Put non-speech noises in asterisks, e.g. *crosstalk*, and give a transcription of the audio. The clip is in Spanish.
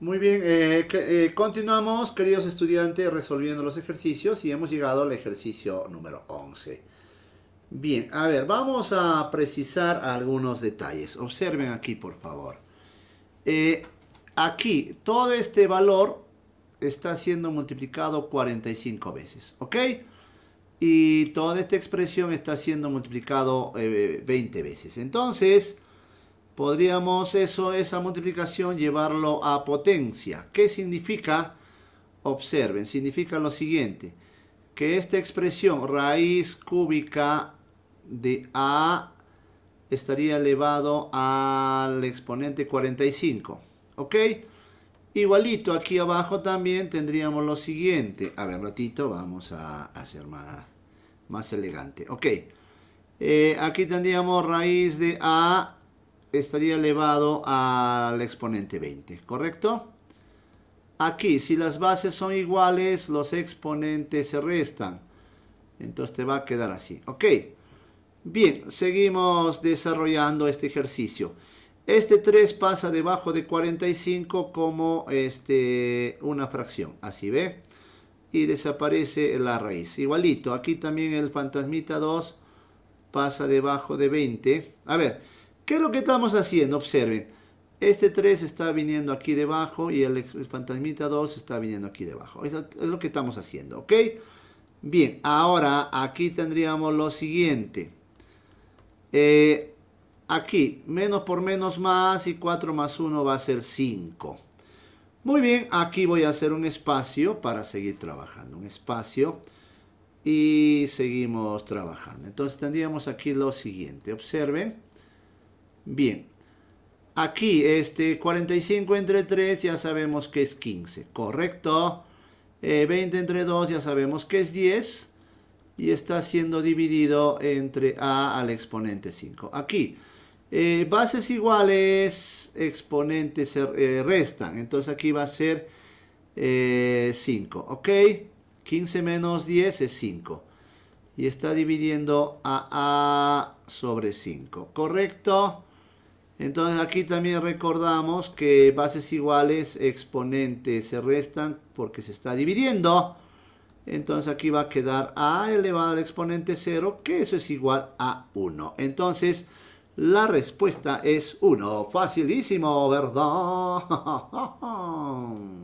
Muy bien, eh, eh, continuamos, queridos estudiantes, resolviendo los ejercicios y hemos llegado al ejercicio número 11. Bien, a ver, vamos a precisar algunos detalles. Observen aquí, por favor. Eh, aquí, todo este valor está siendo multiplicado 45 veces, ¿ok? Y toda esta expresión está siendo multiplicado 20 veces. Entonces, podríamos eso, esa multiplicación llevarlo a potencia. ¿Qué significa? Observen, significa lo siguiente, que esta expresión raíz cúbica de A estaría elevado al exponente 45, ¿ok? Igualito aquí abajo también tendríamos lo siguiente. A ver, ratito, vamos a hacer más, más elegante. Ok. Eh, aquí tendríamos raíz de A estaría elevado al exponente 20, ¿correcto? Aquí, si las bases son iguales, los exponentes se restan. Entonces te va a quedar así, ¿ok? Bien, seguimos desarrollando este ejercicio. Este 3 pasa debajo de 45 como este, una fracción, así ve. Y desaparece la raíz. Igualito, aquí también el fantasmita 2 pasa debajo de 20. A ver, ¿Qué es lo que estamos haciendo? Observen. Este 3 está viniendo aquí debajo y el, fantasmita 2 está viniendo aquí debajo. es lo que estamos haciendo, ¿ok? Bien, ahora aquí tendríamos lo siguiente. Eh, aquí, menos por menos más y 4 más 1 va a ser 5. Muy bien, aquí voy a hacer un espacio para seguir trabajando. Un espacio y seguimos trabajando. Entonces tendríamos aquí lo siguiente. Observen. Bien, aquí este 45 entre 3 ya sabemos que es 15, ¿correcto? 20 eh, entre 2 ya sabemos que es 10 y está siendo dividido entre a al exponente 5. Aquí, eh, bases iguales, exponentes eh, restan, entonces aquí va a ser 5, ¿ok? 15 menos 10 es 5 y está dividiendo a a sobre 5, ¿correcto? Entonces aquí también recordamos que bases iguales, exponentes se restan porque se está dividiendo. Entonces aquí va a quedar a elevado al exponente 0, que eso es igual a 1. Entonces la respuesta es 1. Facilísimo, ¿verdad? *laughs*